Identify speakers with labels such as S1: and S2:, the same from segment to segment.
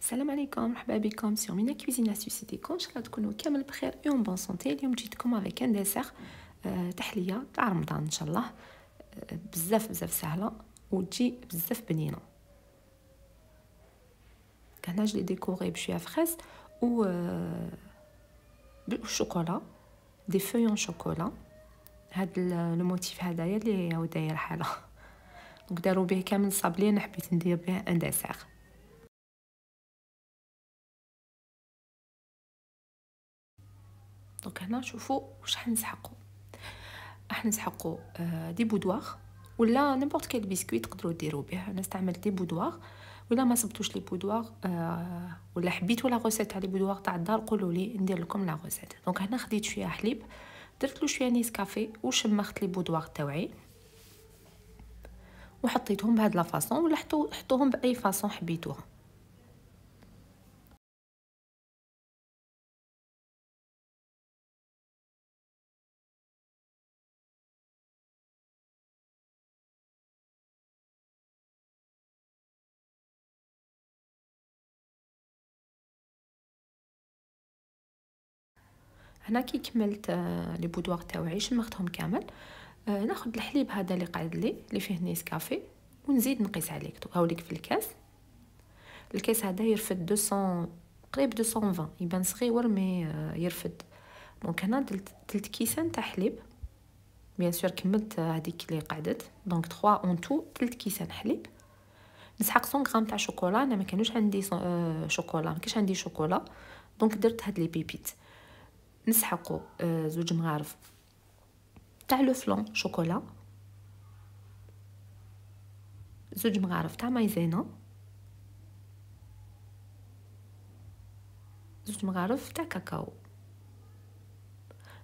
S1: السلام عليكم مرحبا بكم سيغ مينا كويزين سوسيتيكم كون شاء الله تكونوا كامل بخير اون بون سونتي اليوم جيتكم افيك ان ديسير تحليه تاع رمضان ان شاء الله euh, بزاف بزاف سهله وتجي بزاف بنينه هنا جلي ديكوري بشويه فخاس و بالشوكولا دي فويون شوكولا هاد لو موتيف هدايا اللي هو داير حاله دونك دارو به
S2: كامل صابلين حبيت ندير به ان ديسير دونك هنا شوفوا واش حنسحقوا
S1: حنسحقوا آه، دي بودواغ ولا نيمبورط كيل بسكويت تقدروا ديروا به انا استعملت دي بودواغ ولا ما صبتوش لي بودواغ آه، ولا حبيتوا لا غوسيت تاع لي بودواغ تاع الدار قولوا لي ندير لكم لا غوسيت دونك هنا خديت شويه حليب درت له شويه نيسكافي وشمخت لي بودواغ تاوعي وحطيتهم
S2: بهاد لا فاصون ولا حطوهم باي فاصون حبيتوها هنا كي كملت لي بودوار
S1: تاوعي شمختهم كامل آه، ناخذ الحليب هذا اللي قاعد لي اللي فيه نيسكافي ونزيد نقيس عليك هاوليك في الكاس الكاس هذا يرفد 200 قريب 220 يبان صغيور مي آه، يرفد دونك هنا درت درت كيسان تاع حليب بيان سور كملت هذيك اللي قعدت دونك 3 اون تو درت كيسان حليب نسحق 100 غرام تاع شوكولا انا ما كانوش عندي آه، شوكولا ما كاينش عندي شوكولا دونك درت هاد لي بيبيت نسحقوا آه، زوج مغارف تاع لو فلون شوكولا زوج مغارف تاع مايزينا زوج مغارف تاع كاكاو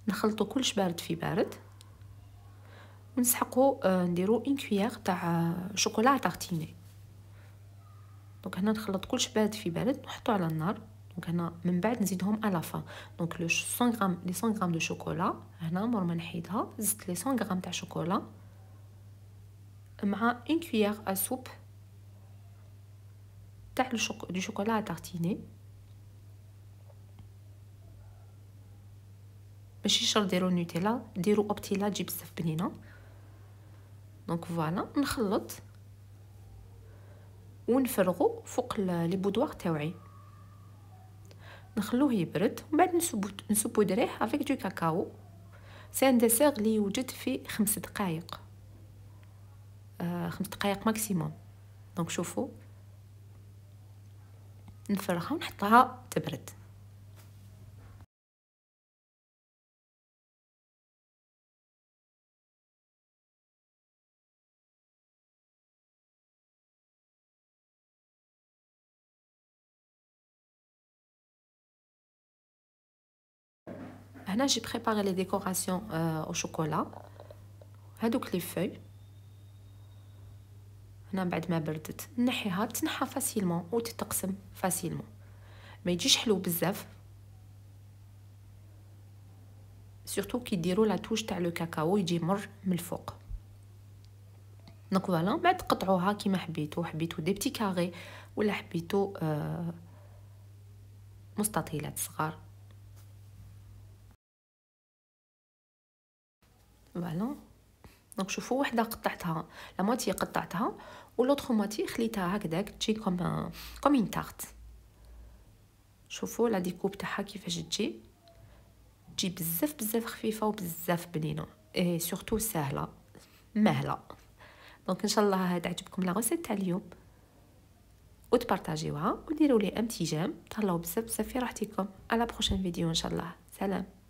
S1: نخلطو كلش بارد في بارد ونسحقو آه، نديرو اون كويير تاع آه، شوكولا تارتيني دونك هنا نخلط كلش بارد في بارد نحطو على النار دونك هنا من بعد نزيدهم على فا دونك لو 100 غرام لي 100 غرام دو شوكولا هنا مور ما نحيدها زدت لي 100 غرام تاع شوكولا مع اون كويير ا سوب تاع الشوك... دو شوكولا تارتيني ماشي شرط ديرو نوتيلا ديرو اوبتيلا تجي بزاف بنينه دونك فوالا نخلط ونفرغو فوق لي بودوار تاوعي نخلوه يبرد ومن بعد نسبو نسبو دريح افيك دو كاكاو سي ان ديسير لي يوجد في خمس دقائق آه خمس دقائق ماكسيموم
S2: دونك شوفو نفرغها ونحطها تبرد هنا جي بريباري لي ديكوراسيون
S1: او شوكولا هادوك لي فوي هنا بعد ما بردت نحيها تنحى فاسيلمون وتتقسم فاسيلمون ما يجيش حلو بزاف سورتو كي ديروا لا توش تاع لو كاكاو يجي مر من الفوق دونك فوالا بعد تقطعوها كيما حبيتو حبيتو دي بتي كاري ولا حبيتو آه مستطيلات صغار فوالا دونك شوفوا وحده قطعتها لا موتي قطعتها ولوطخ موتي خليتها هكذاك تجي كوم كوم اون تارت شوفوا لا ديكوب تاعها كيفاش تجي تجي بزاف بزاف خفيفه وبزاف بنينه اي سورتو سهله مهله دونك ان شاء الله هاد عجبكم لا ريسيت تاع اليوم وتبارطاجيوها وديروا لي ام تيجام تهلاو بزاف
S2: بزاف في راحتكم على بروشين فيديو ان شاء الله سلام